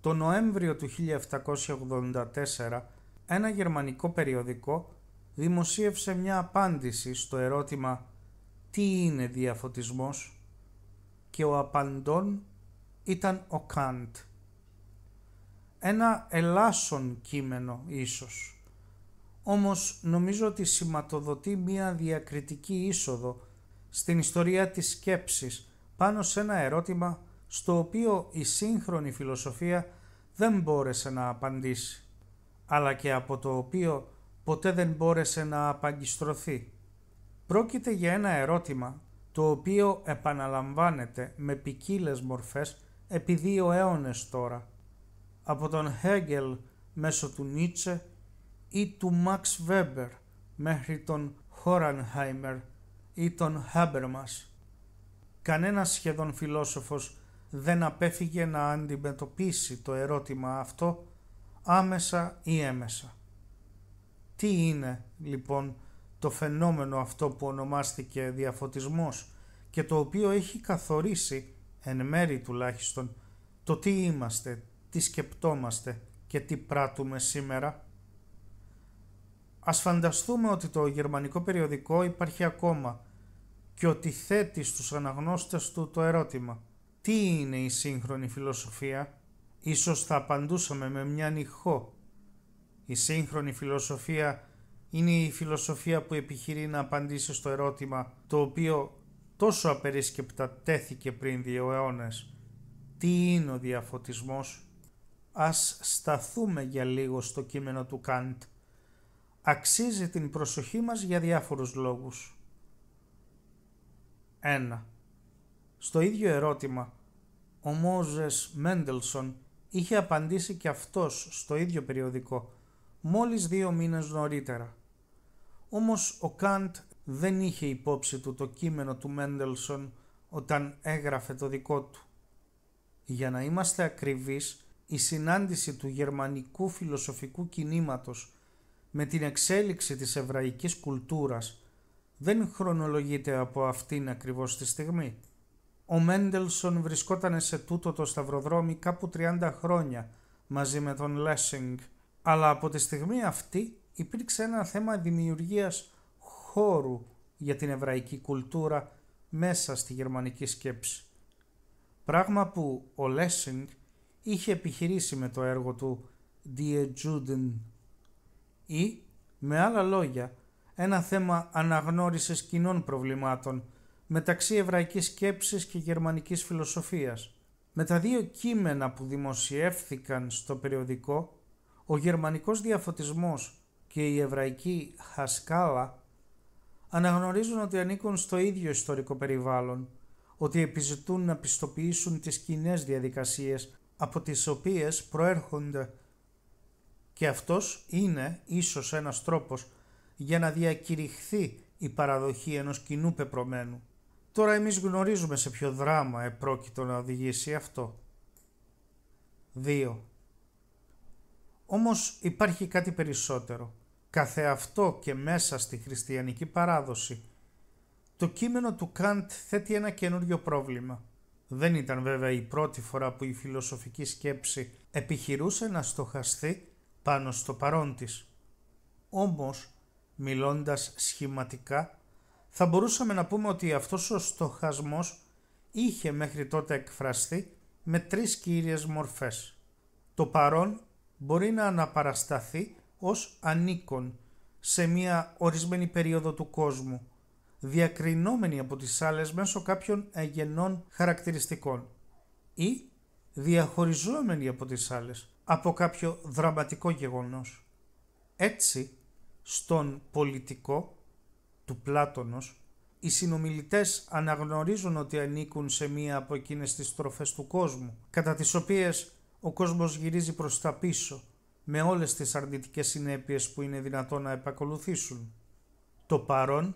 Το Νοέμβριο του 1784 ένα γερμανικό περιοδικό δημοσίευσε μια απάντηση στο ερώτημα «Τι είναι διαφωτισμός» και ο απαντών ήταν ο Καντ. Ένα ελάσσον κείμενο ίσως, όμως νομίζω ότι σηματοδοτεί μια διακριτική είσοδο στην ιστορία της σκέψης πάνω σε ένα ερώτημα στο οποίο η σύγχρονη φιλοσοφία δεν μπόρεσε να απαντήσει, αλλά και από το οποίο ποτέ δεν μπόρεσε να απαγκιστρωθεί. Πρόκειται για ένα ερώτημα το οποίο επαναλαμβάνεται με ποικίλες μορφές επί δύο αιώνες τώρα, από τον Χέγγελ μέσω του Νίτσε ή του Μαξ Βέμπερ μέχρι τον Χόρανχάιμερ ή τον Χάμπερμας. Κανένας σχεδόν φιλόσοφος δεν απέφυγε να αντιμετωπίσει το ερώτημα αυτό άμεσα ή έμεσα. Τι είναι λοιπόν το φαινόμενο αυτό που ονομάστηκε διαφωτισμός και το οποίο έχει καθορίσει, εν μέρη τουλάχιστον, το τι είμαστε, τι σκεπτόμαστε και τι πράττουμε σήμερα. Ας φανταστούμε ότι το γερμανικό περιοδικό υπάρχει ακόμα και ότι θέτει στους αναγνώστες του το ερώτημα τι είναι η σύγχρονη φιλοσοφία. Ίσως θα απαντούσαμε με μια νυχό. Η σύγχρονη φιλοσοφία είναι η φιλοσοφία που επιχειρεί να απαντήσει στο ερώτημα το οποίο τόσο απερίσκεπτα τέθηκε πριν δύο αιώνες. Τι είναι ο διαφωτισμός. Ας σταθούμε για λίγο στο κείμενο του Καντ. Αξίζει την προσοχή μας για διάφορους λόγους. 1. Στο ίδιο ερώτημα, ο Μόζες Μέντελσον είχε απαντήσει και αυτός στο ίδιο περιοδικό, μόλις δύο μήνες νωρίτερα. Όμως ο Καντ δεν είχε υπόψη του το κείμενο του Μέντελσον όταν έγραφε το δικό του. Για να είμαστε ακριβείς, η συνάντηση του γερμανικού φιλοσοφικού κινήματος με την εξέλιξη της εβραϊκής κουλτούρας δεν χρονολογείται από αυτήν ακριβώς τη στιγμή. Ο Μέντελσον βρισκόταν σε τούτο το σταυροδρόμι κάπου 30 χρόνια μαζί με τον Λέσσινγκ, αλλά από τη στιγμή αυτή υπήρξε ένα θέμα δημιουργίας χώρου για την εβραϊκή κουλτούρα μέσα στη γερμανική σκέψη. Πράγμα που ο Λέσσινγκ είχε επιχειρήσει με το έργο του «Die Juden» ή, με άλλα λόγια, ένα θέμα αναγνώρισης κοινών προβλημάτων μεταξύ εβραϊκής σκέψης και γερμανικής φιλοσοφίας. Με τα δύο κείμενα που δημοσιεύθηκαν στο περιοδικό, ο γερμανικός διαφωτισμός και η εβραϊκή χασκάλα αναγνωρίζουν ότι ανήκουν στο ίδιο ιστορικό περιβάλλον, ότι επιζητούν να πιστοποιήσουν τις κοινέ διαδικασίες από τις οποίες προέρχονται. Και αυτός είναι ίσως ένας τρόπος για να διακηρυχθεί η παραδοχή ενός κοινού πεπρωμένου. Τώρα εμείς γνωρίζουμε σε ποιο δράμα επρόκειτο να οδηγήσει αυτό. 2. Όμως υπάρχει κάτι περισσότερο. Καθεαυτό και μέσα στη χριστιανική παράδοση. Το κείμενο του Καντ θέτει ένα καινούριο πρόβλημα. Δεν ήταν βέβαια η πρώτη φορά που η φιλοσοφική σκέψη επιχειρούσε να στοχαστεί πάνω στο παρόν της. Όμως, μιλώντας σχηματικά, θα μπορούσαμε να πούμε ότι αυτός ο στοχασμός είχε μέχρι τότε εκφραστεί με τρεις κύριες μορφές. Το παρόν μπορεί να αναπαρασταθεί ως ανήκον σε μια ορισμένη περίοδο του κόσμου, διακρινόμενη από τις άλλες μέσω κάποιων εγγενών χαρακτηριστικών ή διαχωριζόμενη από τις άλλες από κάποιο δραματικό γεγονός. Έτσι, στον πολιτικό του Πλάτωνος, οι συνομιλητές αναγνωρίζουν ότι ανήκουν σε μία από εκείνες τις στροφές του κόσμου, κατά τις οποίες ο κόσμος γυρίζει προς τα πίσω, με όλες τις αρνητικές συνέπειες που είναι δυνατόν να επακολουθήσουν. Το παρόν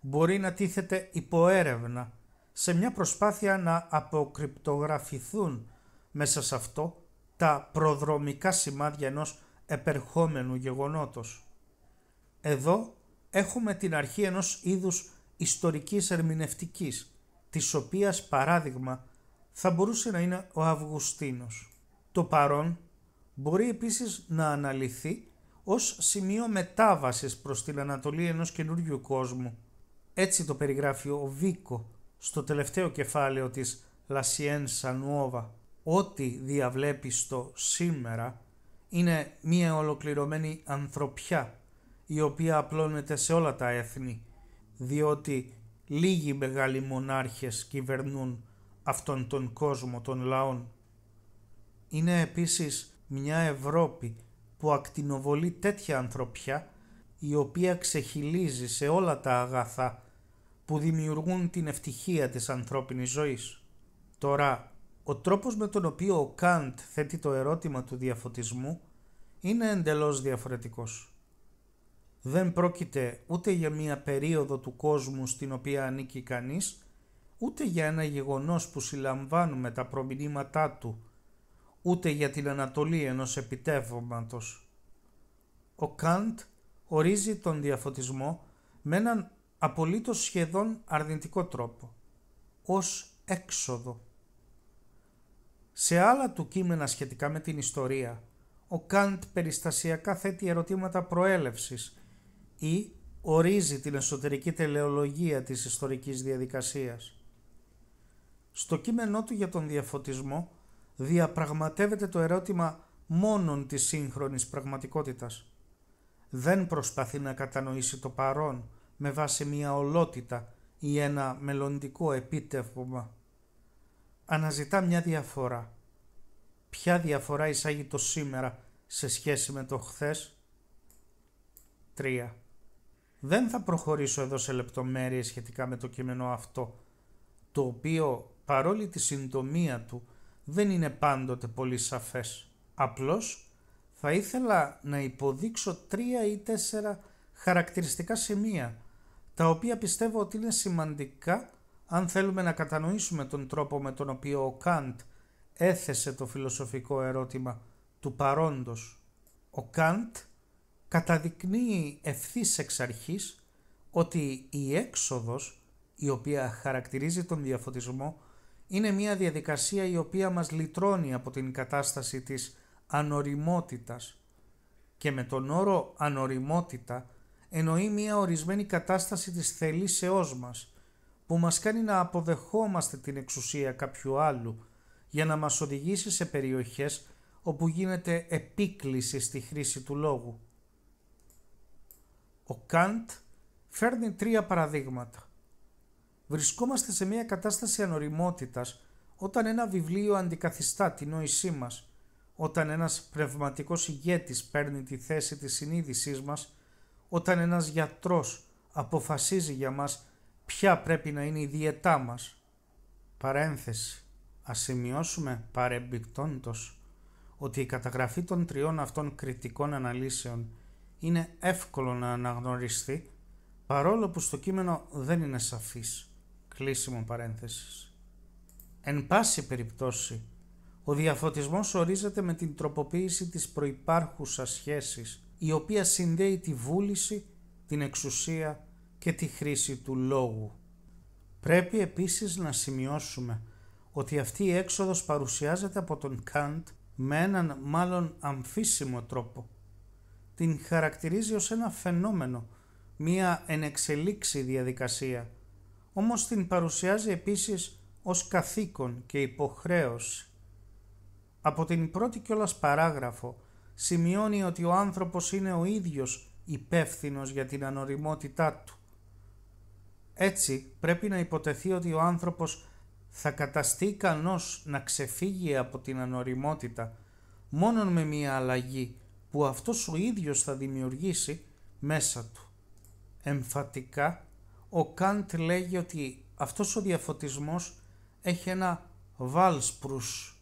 μπορεί να τίθεται υποέρευνα σε μια προσπάθεια να αποκρυπτογραφηθούν μέσα σε αυτό τα προδρομικά σημάδια ενός επερχόμενου γεγονότος. Εδώ έχουμε την αρχή ενός είδους ιστορικής ερμηνευτικής, της οποίας παράδειγμα θα μπορούσε να είναι ο Αυγουστίνος. Το παρόν μπορεί επίσης να αναλυθεί ως σημείο μετάβασης προς την ανατολή ενός καινούριου κόσμου. Έτσι το περιγράφει ο Βίκο στο τελευταίο κεφάλαιο της La Scienza Nuova. Ό,τι διαβλέπει στο σήμερα είναι μία ολοκληρωμένη ανθρωπιά η οποία απλώνεται σε όλα τα έθνη, διότι λίγοι μεγάλοι μονάρχες κυβερνούν αυτόν τον κόσμο των λαών. Είναι επίσης μια Ευρώπη που ακτινοβολεί τέτοια ανθρωπιά, η οποία ξεχυλίζει σε όλα τα αγαθά που δημιουργούν την ευτυχία της ανθρώπινης ζωής. Τώρα, ο τρόπος με τον οποίο ο Καντ θέτει το ερώτημα του διαφωτισμού είναι εντελώς διαφορετικός δεν πρόκειται ούτε για μία περίοδο του κόσμου στην οποία ανήκει κανείς, ούτε για ένα γεγονός που συλλαμβάνουμε τα προμηνύματά του, ούτε για την ανατολή ενός επιτεύγματος. Ο Καντ ορίζει τον διαφωτισμό με έναν απολύτως σχεδόν αρνητικό τρόπο, ως έξοδο. Σε άλλα του κείμενα σχετικά με την ιστορία, ο Καντ περιστασιακά θέτει ερωτήματα προέλευσης ή ορίζει την εσωτερική τελεολογία της ιστορικής διαδικασίας. Στο κείμενό του για τον διαφωτισμό διαπραγματεύεται το ερώτημα μόνον της σύγχρονης πραγματικότητας. Δεν προσπαθεί να κατανοήσει το παρόν με βάση μια ολότητα ή ένα μελλοντικό επίτευγμα. Αναζητά μια διαφορά. Ποια διαφορά εισάγει το σήμερα σε σχέση με το χθες. 3. Δεν θα προχωρήσω εδώ σε λεπτομέρειες σχετικά με το κείμενο αυτό, το οποίο παρόλη τη συντομία του δεν είναι πάντοτε πολύ σαφές. Απλώς θα ήθελα να υποδείξω τρία ή τέσσερα χαρακτηριστικά σημεία, τα οποία πιστεύω ότι είναι σημαντικά αν θέλουμε να κατανοήσουμε τον τρόπο με τον οποίο ο Καντ έθεσε το φιλοσοφικό ερώτημα του παρόντος. Ο Καντ καταδεικνύει ευθύς εξ αρχής ότι η έξοδος η οποία χαρακτηρίζει τον διαφωτισμό είναι μια διαδικασία η οποία μας λυτρώνει από την κατάσταση της ανοριμότητας και με τον όρο ανοριμότητα εννοεί μια ορισμένη κατάσταση της θελήσεώς μας που μας κάνει να αποδεχόμαστε την εξουσία κάποιου άλλου για να μας οδηγήσει σε περιοχές όπου γίνεται επίκληση στη χρήση του λόγου. Ο Καντ φέρνει τρία παραδείγματα. Βρισκόμαστε σε μια κατάσταση ανοριμότητας όταν ένα βιβλίο αντικαθιστά την νόησή μας, όταν ένας πνευματικός ηγέτης παίρνει τη θέση της συνείδησής μας, όταν ένας γιατρός αποφασίζει για μας ποια πρέπει να είναι η διετά μας. Παρένθεση. Ας σημειώσουμε παρεμπιπτόντος ότι η καταγραφή των τριών αυτών κριτικών αναλύσεων είναι εύκολο να αναγνωριστεί παρόλο που στο κείμενο δεν είναι σαφής. Κλείσιμο παρένθεσης. Εν πάση περιπτώσει, ο διαφωτισμός ορίζεται με την τροποποίηση της προϋπάρχουσας σχέσης η οποία συνδέει τη βούληση, την εξουσία και τη χρήση του λόγου. Πρέπει επίσης να σημειώσουμε ότι αυτή η έξοδος παρουσιάζεται από τον Καντ με έναν μάλλον αμφίσιμο τρόπο την χαρακτηρίζει ως ένα φαινόμενο, μία ενεξελίξη διαδικασία, όμως την παρουσιάζει επίσης ως καθήκον και υποχρέωση. Από την πρώτη κιόλας παράγραφο σημειώνει ότι ο άνθρωπος είναι ο ίδιος υπεύθυνος για την ανοριμότητά του. Έτσι πρέπει να υποτεθεί ότι ο άνθρωπος θα καταστεί ικανός να ξεφύγει από την ανοριμότητα μόνον με μία αλλαγή που αυτός ο ίδιος θα δημιουργήσει μέσα του. Εμφατικά, ο Καντ λέγει ότι αυτός ο διαφωτισμός έχει ένα βάλσπρους.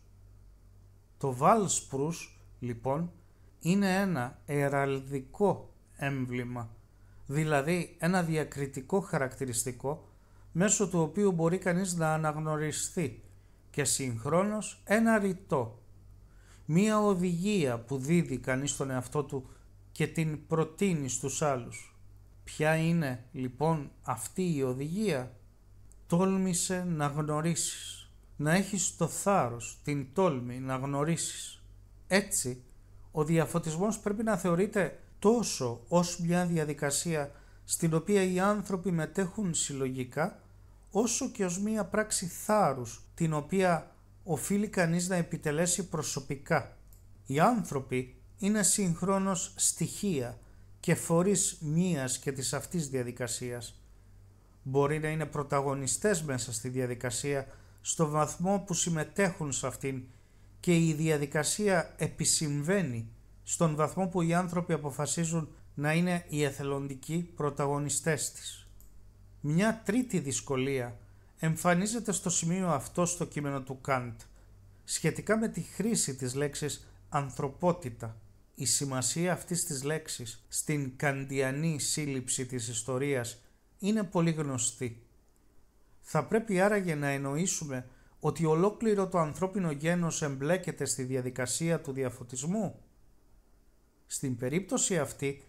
Το βάλσπρους, λοιπόν, είναι ένα εραλδικό έμβλημα, δηλαδή ένα διακριτικό χαρακτηριστικό μέσω του οποίου μπορεί κανείς να αναγνωριστεί και συγχρόνως ένα ρητό μία οδηγία που δίδει κανείς στον εαυτό του και την προτείνει στους άλλους. Ποια είναι λοιπόν αυτή η οδηγία? Τόλμησε να γνωρίσεις, να έχεις το θάρρος, την τόλμη να γνωρίσεις. Έτσι, ο διαφωτισμός πρέπει να θεωρείται τόσο ως μια διαδικασία στην οποία οι άνθρωποι μετέχουν συλλογικά, όσο και ως μια πράξη θάρρους, την οποία οφείλει κανείς να επιτελέσει προσωπικά. Οι άνθρωποι είναι συγχρόνως στοιχεία και φορείς μίας και της αυτής διαδικασίας. Μπορεί να είναι πρωταγωνιστές μέσα στη διαδικασία στο βαθμό που συμμετέχουν σε αυτήν και η διαδικασία επισυμβαίνει στον βαθμό που οι άνθρωποι αποφασίζουν να είναι οι εθελοντικοί πρωταγωνιστές της. Μια τρίτη δυσκολία εμφανίζεται στο σημείο αυτό στο κείμενο του Καντ σχετικά με τη χρήση της λέξης «ανθρωπότητα». Η σημασία αυτής της λέξης στην καντιανή σύλληψη της ιστορίας είναι πολύ γνωστή. Θα πρέπει άραγε να εννοήσουμε ότι ολόκληρο το ανθρώπινο γένος εμπλέκεται στη διαδικασία του διαφωτισμού. Στην περίπτωση αυτή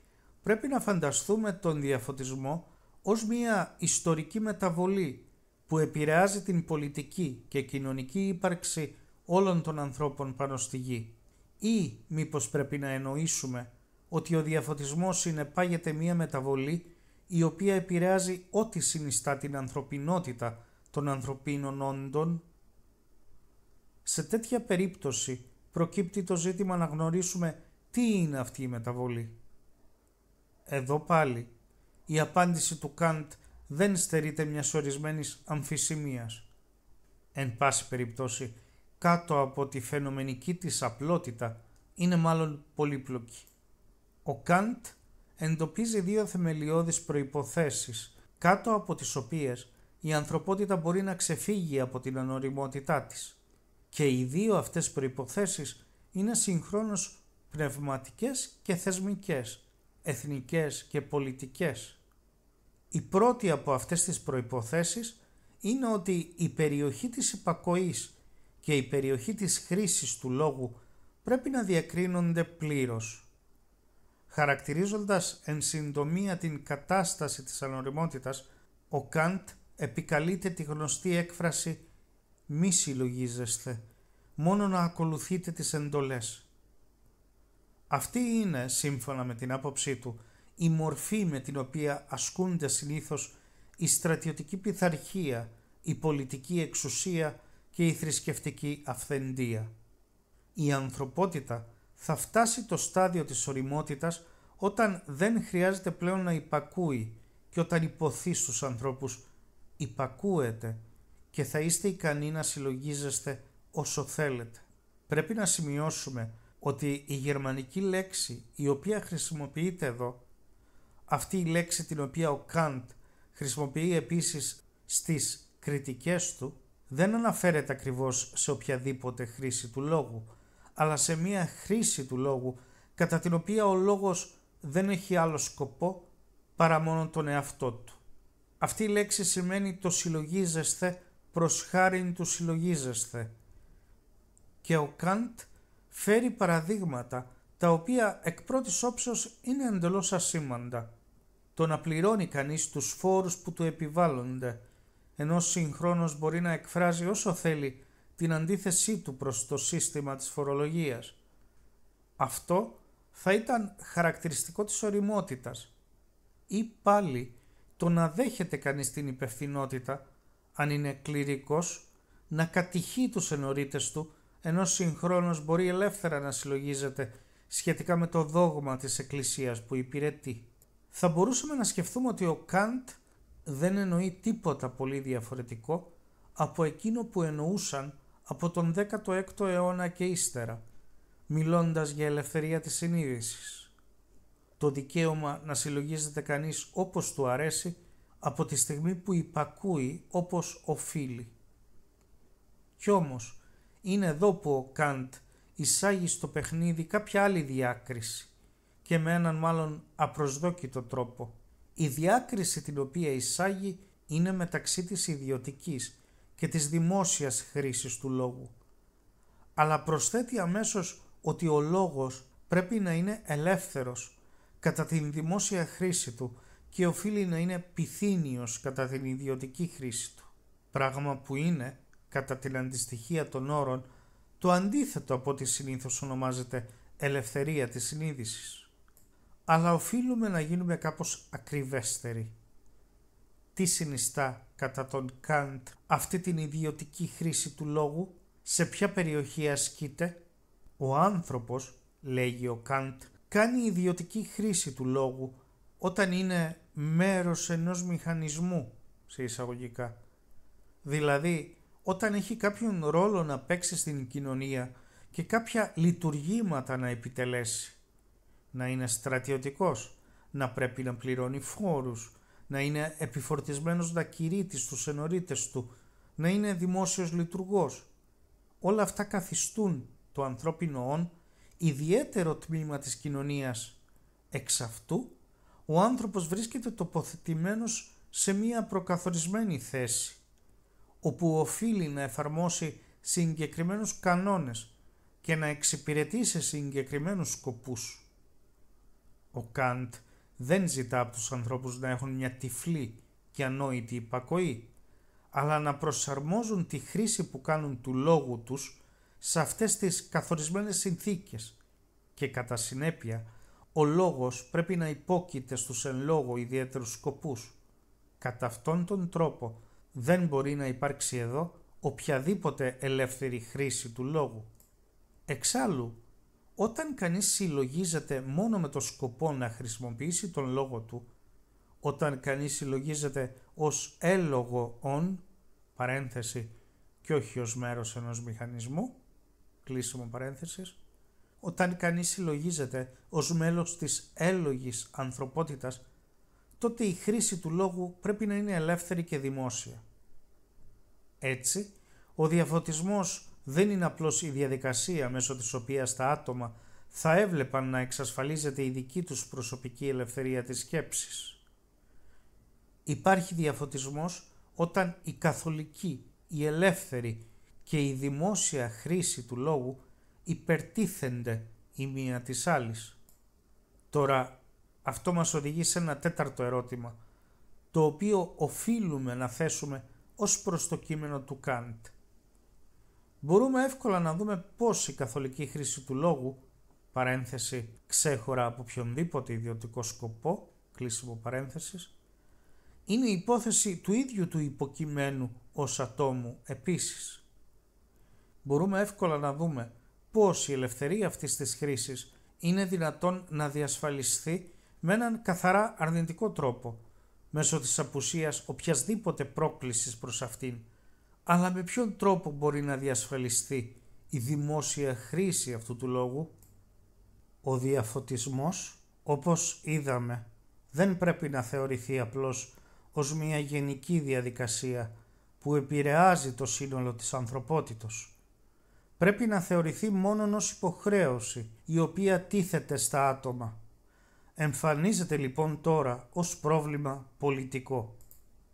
πρέπει να φανταστούμε τον διαφωτισμό ως μια ιστορική μεταβολή που επηρεάζει την πολιτική και κοινωνική ύπαρξη όλων των ανθρώπων πάνω στη γη. Ή μήπως πρέπει να εννοήσουμε ότι ο διαφωτισμός συνεπάγεται μία μεταβολή η οποία επηρεάζει ό,τι συνιστά την ανθρωπινότητα των ανθρωπίνων όντων. Σε τέτοια περίπτωση προκύπτει το ζήτημα να γνωρίσουμε τι είναι αυτή η μεταβολή. Εδώ πάλι η απάντηση του Καντ δεν στερείται μιας ορισμένης αμφισημίας. Εν πάση περιπτώσει, κάτω από τη φαινομενική της απλότητα είναι μάλλον πολύπλοκη. Ο Καντ εντοπίζει δύο θεμελιώδεις προϋποθέσεις, κάτω από τις οποίες η ανθρωπότητα μπορεί να ξεφύγει από την ανοριμότητά της. Και οι δύο αυτές προϋποθέσεις είναι συγχρόνως πνευματικές και θεσμικές, εθνικές και πολιτικές. Η πρώτη από αυτές τις προϋποθέσεις είναι ότι η περιοχή της υπακοής και η περιοχή της χρήσης του λόγου πρέπει να διακρίνονται πλήρως. Χαρακτηρίζοντας εν συντομία την κατάσταση της ανοριμότητας, ο Καντ επικαλείται τη γνωστή έκφραση «μη συλλογίζεστε, μόνο να ακολουθείτε τις εντολές». Αυτή είναι, σύμφωνα με την άποψή του, η μορφή με την οποία ασκούνται συνήθως η στρατιωτική πειθαρχία, η πολιτική εξουσία και η θρησκευτική αυθεντία. Η ανθρωπότητα θα φτάσει το στάδιο της οριμότητας όταν δεν χρειάζεται πλέον να υπακούει και όταν υποθεί στους ανθρώπους υπακούεται και θα είστε ικανοί να συλλογίζεστε όσο θέλετε. Πρέπει να σημειώσουμε ότι η γερμανική λέξη η οποία χρησιμοποιείται εδώ αυτή η λέξη την οποία ο Καντ χρησιμοποιεί επίσης στις κριτικές του δεν αναφέρεται ακριβώς σε οποιαδήποτε χρήση του λόγου αλλά σε μία χρήση του λόγου κατά την οποία ο λόγος δεν έχει άλλο σκοπό παρά μόνο τον εαυτό του. Αυτή η λέξη σημαίνει το συλλογίζεσθε προς χάριν του συλλογίζεσθε και ο Καντ φέρει παραδείγματα τα οποία εκ πρώτης όψεως είναι εντελώς ασήμαντα το να πληρώνει κανείς τους φόρους που του επιβάλλονται, ενώ συγχρόνως μπορεί να εκφράζει όσο θέλει την αντίθεσή του προς το σύστημα της φορολογίας. Αυτό θα ήταν χαρακτηριστικό της οριμότητας ή πάλι το να δέχεται κανείς την υπευθυνότητα, αν είναι κληρικός, να κατηχεί τους ενορίτες του, ενώ συγχρόνως μπορεί ελεύθερα να συλλογίζεται σχετικά με το δόγμα της Εκκλησίας που υπηρετεί θα μπορούσαμε να σκεφτούμε ότι ο Καντ δεν εννοεί τίποτα πολύ διαφορετικό από εκείνο που εννοούσαν από τον 16ο αιώνα και ύστερα, μιλώντας για ελευθερία της συνείδησης. Το δικαίωμα να συλλογίζεται κανείς όπως του αρέσει από τη στιγμή που υπακούει όπως οφείλει. Κι όμως, είναι εδώ που ο Καντ εισάγει στο παιχνίδι κάποια άλλη διάκριση και με έναν μάλλον απροσδόκητο τρόπο. Η διάκριση την οποία εισάγει είναι μεταξύ της ιδιωτικής και της δημόσιας χρήσης του λόγου. Αλλά προσθέτει αμέσως ότι ο λόγος πρέπει να είναι ελεύθερος κατά την δημόσια χρήση του και οφείλει να είναι πυθύνιος κατά την ιδιωτική χρήση του. Πράγμα που είναι, κατά την αντιστοιχία των όρων, το αντίθετο από ό,τι συνήθως ονομάζεται ελευθερία της συνείδησης αλλά οφείλουμε να γίνουμε κάπως ακριβέστεροι. Τι συνιστά κατά τον Καντ αυτή την ιδιωτική χρήση του λόγου, σε ποια περιοχή ασκείται. Ο άνθρωπος, λέγει ο Καντ, κάνει ιδιωτική χρήση του λόγου όταν είναι μέρος ενός μηχανισμού, σε εισαγωγικά. Δηλαδή, όταν έχει κάποιον ρόλο να παίξει στην κοινωνία και κάποια λειτουργήματα να επιτελέσει να είναι στρατιωτικός, να πρέπει να πληρώνει φόρους, να είναι επιφορτισμένος να κηρύττει στους ενορίτες του, να είναι δημόσιος λειτουργός. Όλα αυτά καθιστούν το ανθρώπινο όν ιδιαίτερο τμήμα της κοινωνίας. Εξ αυτού, ο άνθρωπος βρίσκεται τοποθετημένος σε μία προκαθορισμένη θέση, όπου οφείλει να εφαρμόσει συγκεκριμένους κανόνες και να εξυπηρετεί συγκεκριμένους σκοπούς ο Καντ δεν ζητά από τους ανθρώπους να έχουν μια τυφλή και ανόητη υπακοή, αλλά να προσαρμόζουν τη χρήση που κάνουν του λόγου τους σε αυτές τις καθορισμένες συνθήκες και κατά συνέπεια ο λόγος πρέπει να υπόκειται στους εν λόγω ιδιαίτερους σκοπούς. Κατά αυτόν τον τρόπο δεν μπορεί να υπάρξει εδώ οποιαδήποτε ελεύθερη χρήση του λόγου. Εξάλλου, όταν κανείς συλλογίζεται μόνο με το σκοπό να χρησιμοποιήσει τον λόγο του, όταν κανείς συλλογίζεται ως έλογο «ον» παρένθεση και όχι ως μέρος ενός μηχανισμού, κλείσιμο παρένθεσης, όταν κανείς συλλογίζεται ως μέλος της έλογης ανθρωπότητας, τότε η χρήση του λόγου πρέπει να είναι ελεύθερη και δημόσια. Έτσι, ο διαφωτισμός δεν είναι απλώς η διαδικασία μέσω της οποίας τα άτομα θα έβλεπαν να εξασφαλίζεται η δική τους προσωπική ελευθερία της σκέψης. Υπάρχει διαφωτισμός όταν η καθολική, η ελεύθερη και η δημόσια χρήση του λόγου υπερτίθενται η μία της άλλης. Τώρα αυτό μας οδηγεί σε ένα τέταρτο ερώτημα, το οποίο οφείλουμε να θέσουμε ως προς το κείμενο του Καντ μπορούμε εύκολα να δούμε πώς η καθολική χρήση του λόγου, παρένθεση ξέχωρα από οποιονδήποτε ιδιωτικό σκοπό, κλείσιμο παρένθεσης, είναι η υπόθεση του ίδιου του υποκειμένου ως ατόμου επίσης. Μπορούμε εύκολα να δούμε πώς η ελευθερία αυτής της χρήσης είναι δυνατόν να διασφαλιστεί με έναν καθαρά αρνητικό τρόπο, μέσω της απουσίας οποιασδήποτε πρόκλησης προς αυτήν, αλλά με ποιον τρόπο μπορεί να διασφαλιστεί η δημόσια χρήση αυτού του λόγου. Ο διαφωτισμός, όπως είδαμε, δεν πρέπει να θεωρηθεί απλώς ως μια γενική διαδικασία που επηρεάζει το σύνολο της ανθρωπότητος. Πρέπει να θεωρηθεί μόνον ως υποχρέωση η οποία τίθεται στα άτομα. Εμφανίζεται λοιπόν τώρα ως πρόβλημα πολιτικό.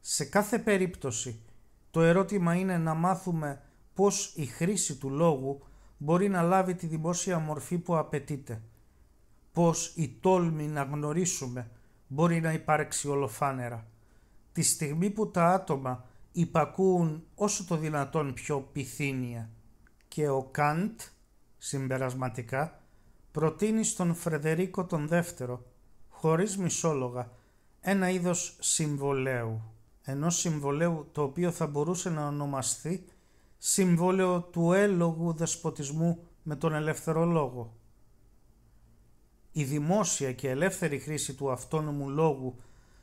Σε κάθε περίπτωση το ερώτημα είναι να μάθουμε πώς η χρήση του λόγου μπορεί να λάβει τη δημόσια μορφή που απαιτείται. Πώς η τόλμη να γνωρίσουμε μπορεί να υπάρξει ολοφάνερα. Τη στιγμή που τα άτομα υπακούουν όσο το δυνατόν πιο πυθύνια. Και ο Καντ, συμπερασματικά, προτείνει στον Φρεδερίκο τον δεύτερο, χωρίς μισόλογα, ένα είδος συμβολέου ενός συμβολέου το οποίο θα μπορούσε να ονομαστεί συμβόλαιο του έλογου δεσποτισμού με τον ελεύθερο λόγο. Η δημόσια και ελεύθερη χρήση του αυτόνομου λόγου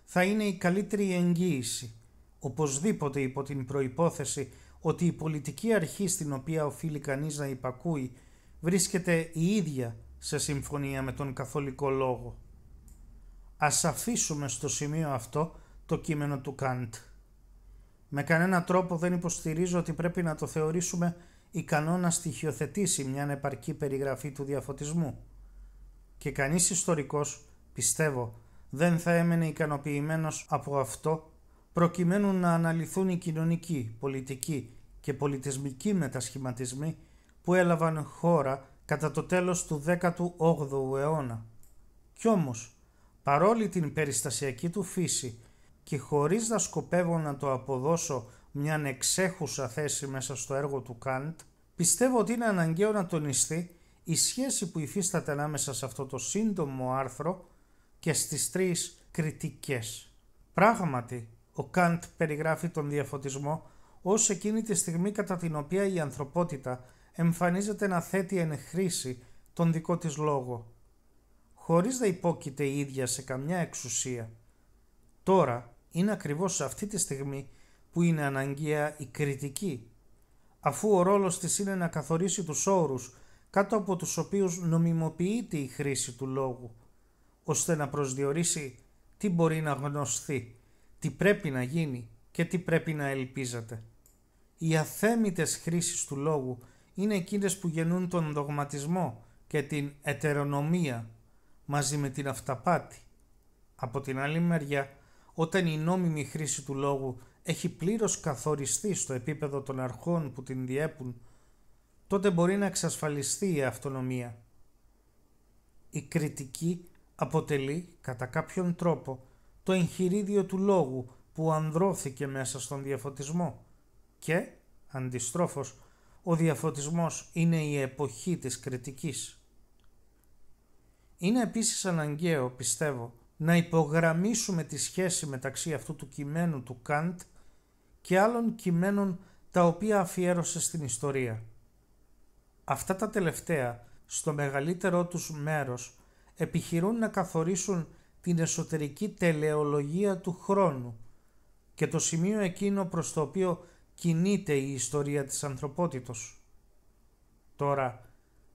θα είναι η καλύτερη εγγύηση, οπωσδήποτε υπό την προϋπόθεση ότι η πολιτική αρχή στην οποία οφείλει κανείς να υπακούει βρίσκεται η ίδια σε συμφωνία με τον καθολικό λόγο. Ας αφήσουμε στο σημείο αυτό το κείμενο του Καντ. Με κανένα τρόπο δεν υποστηρίζω ότι πρέπει να το θεωρήσουμε ικανό να στοιχειοθετήσει μια ανεπαρκή περιγραφή του διαφωτισμού. Και κανείς ιστορικός, πιστεύω, δεν θα έμενε ικανοποιημένος από αυτό προκειμένου να αναλυθούν οι κοινωνικοί, πολιτικοί και πολιτισμικοί μετασχηματισμοί που έλαβαν χώρα κατά το τέλος του 18ου αιώνα. Κι όμως, παρόλη την περιστασιακή του φύση και χωρίς να σκοπεύω να το αποδώσω μια εξέχουσα θέση μέσα στο έργο του Καντ, πιστεύω ότι είναι αναγκαίο να τονιστεί η σχέση που υφίσταται ανάμεσα σε αυτό το σύντομο άρθρο και στις τρεις κριτικές. Πράγματι, ο Καντ περιγράφει τον διαφωτισμό ως εκείνη τη στιγμή κατά την οποία η ανθρωπότητα εμφανίζεται να θέτει εν χρήση τον δικό της λόγο, χωρίς να υπόκειται η ίδια σε καμιά εξουσία. Τώρα, είναι ακριβώς αυτή τη στιγμή που είναι αναγκαία η κριτική, αφού ο ρόλος της είναι να καθορίσει τους όρους κάτω από τους οποίους νομιμοποιείται η χρήση του λόγου, ώστε να προσδιορίσει τι μπορεί να γνωστεί, τι πρέπει να γίνει και τι πρέπει να ελπίζεται. Οι αθέμητες χρήσεις του λόγου είναι εκείνες που γεννούν τον δογματισμό και την ετερονομία μαζί με την αυταπάτη. Από την άλλη μεριά, όταν η νόμιμη χρήση του λόγου έχει πλήρως καθοριστεί στο επίπεδο των αρχών που την διέπουν, τότε μπορεί να εξασφαλιστεί η αυτονομία. Η κριτική αποτελεί κατά κάποιον τρόπο το εγχειρίδιο του λόγου που ανδρώθηκε μέσα στον διαφωτισμό και, αντιστρόφως, ο διαφωτισμός είναι η εποχή της κριτικής. Είναι επίσης αναγκαίο, πιστεύω, να υπογραμμίσουμε τη σχέση μεταξύ αυτού του κειμένου του Καντ και άλλων κειμένων τα οποία αφιέρωσε στην ιστορία. Αυτά τα τελευταία, στο μεγαλύτερό τους μέρος, επιχειρούν να καθορίσουν την εσωτερική τελεολογία του χρόνου και το σημείο εκείνο προς το οποίο κινείται η ιστορία της ανθρωπότητος. Τώρα,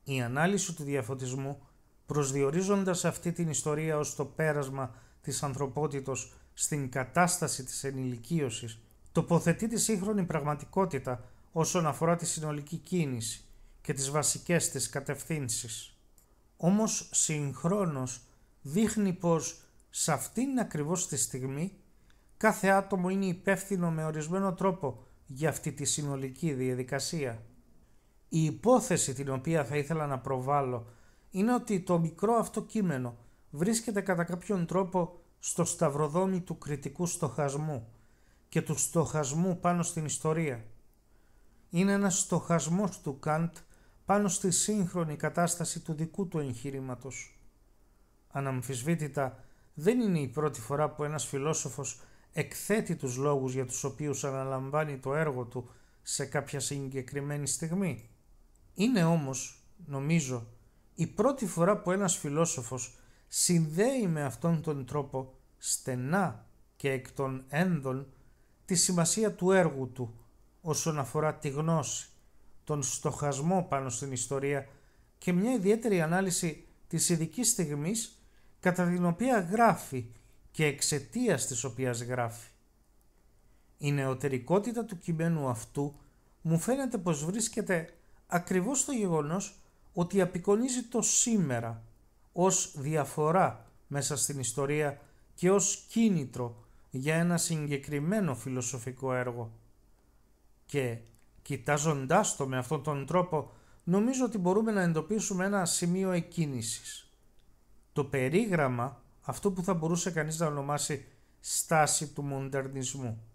η ανάλυση του διαφωτισμού προσδιορίζοντας αυτή την ιστορία ως το πέρασμα της ανθρωπότητος στην κατάσταση της ενηλικίωσης, τοποθετεί τη σύγχρονη πραγματικότητα όσον αφορά τη συνολική κίνηση και τις βασικές της κατευθύνσεις. Όμως συγχρόνως δείχνει πως σε αυτήν ακριβώς τη στιγμή κάθε άτομο είναι υπεύθυνο με ορισμένο τρόπο για αυτή τη συνολική διαδικασία. Η υπόθεση την οποία θα ήθελα να προβάλλω είναι ότι το μικρό αυτό κείμενο βρίσκεται κατά κάποιον τρόπο στο σταυροδόμι του κριτικού στοχασμού και του στοχασμού πάνω στην ιστορία. Είναι ένας στοχασμός του Καντ πάνω στη σύγχρονη κατάσταση του δικού του εγχειρήματος. Αναμφισβήτητα, δεν είναι η πρώτη φορά που ένας φιλόσοφος εκθέτει τους λόγους για τους οποίους αναλαμβάνει το έργο του σε κάποια συγκεκριμένη στιγμή. Είναι όμως, νομίζω, η πρώτη φορά που ένας φιλόσοφος συνδέει με αυτόν τον τρόπο στενά και εκ των ένδων τη σημασία του έργου του όσον αφορά τη γνώση, τον στοχασμό πάνω στην ιστορία και μια ιδιαίτερη ανάλυση της ειδικής στιγμής κατά την οποία γράφει και εξαιτίας της οποίας γράφει. Η νεωτερικότητα του κειμένου αυτού μου φαίνεται πως βρίσκεται ακριβώς στο γεγονός ότι απεικονίζει το σήμερα ως διαφορά μέσα στην ιστορία και ως κίνητρο για ένα συγκεκριμένο φιλοσοφικό έργο. Και κοιτάζοντάς το με αυτόν τον τρόπο νομίζω ότι μπορούμε να εντοπίσουμε ένα σημείο εκκίνησης. Το περίγραμμα αυτό που θα μπορούσε κανείς να ονομάσει στάση του μοντερνισμού.